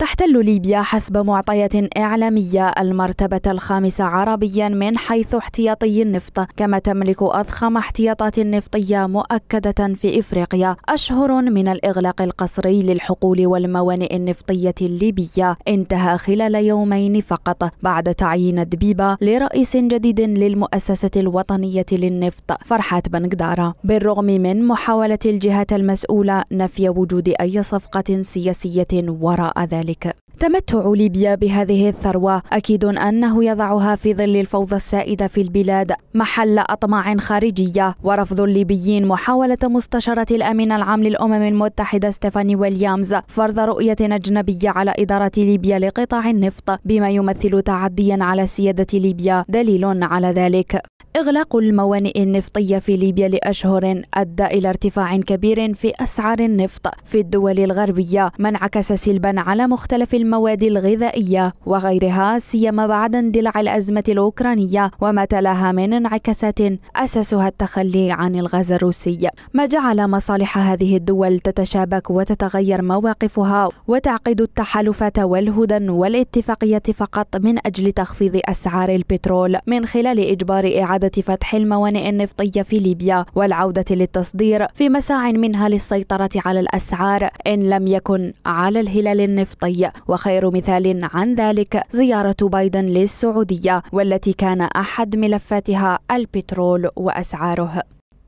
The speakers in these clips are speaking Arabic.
تحتل ليبيا حسب معطيات إعلامية المرتبة الخامسة عربيا من حيث احتياطي النفط كما تملك أضخم احتياطات نفطية مؤكدة في إفريقيا أشهر من الإغلاق القسري للحقول والموانئ النفطية الليبية انتهى خلال يومين فقط بعد تعيين دبيبة لرئيس جديد للمؤسسة الوطنية للنفط فرحات بنقدارة بالرغم من محاولة الجهات المسؤولة نفي وجود أي صفقة سياسية وراء ذلك ذلك تمتع ليبيا بهذه الثروة أكيد أنه يضعها في ظل الفوضى السائدة في البلاد محل أطماع خارجية ورفض الليبيين محاولة مستشارة الأمين العام للأمم المتحدة ستيفاني ويليامز فرض رؤية أجنبية على إدارة ليبيا لقطاع النفط بما يمثل تعديا على سيادة ليبيا دليل على ذلك إغلاق الموانئ النفطية في ليبيا لأشهر أدى إلى ارتفاع كبير في أسعار النفط في الدول الغربية ما انعكس سلبا على مختلف المواد الغذائية وغيرها سيما بعد اندلاع الأزمة الأوكرانية وما تلاها من انعكاسات أساسها التخلي عن الغاز الروسي ما جعل مصالح هذه الدول تتشابك وتتغير مواقفها وتعقد التحالفات والهدن والاتفاقية فقط من أجل تخفيض أسعار البترول من خلال إجبار إعادة إعادة فتح الموانئ النفطية في ليبيا والعودة للتصدير في مساع منها للسيطرة على الأسعار إن لم يكن على الهلال النفطي وخير مثال عن ذلك زيارة بايدن للسعودية والتي كان أحد ملفاتها البترول وأسعاره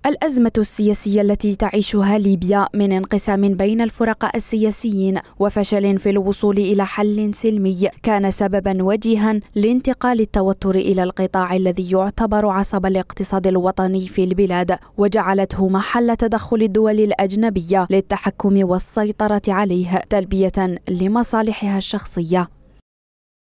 الأزمة السياسية التي تعيشها ليبيا من انقسام بين الفرقاء السياسيين وفشل في الوصول إلى حل سلمي كان سببا وجيها لانتقال التوتر إلى القطاع الذي يعتبر عصب الاقتصاد الوطني في البلاد وجعلته محل تدخل الدول الأجنبية للتحكم والسيطرة عليه تلبية لمصالحها الشخصية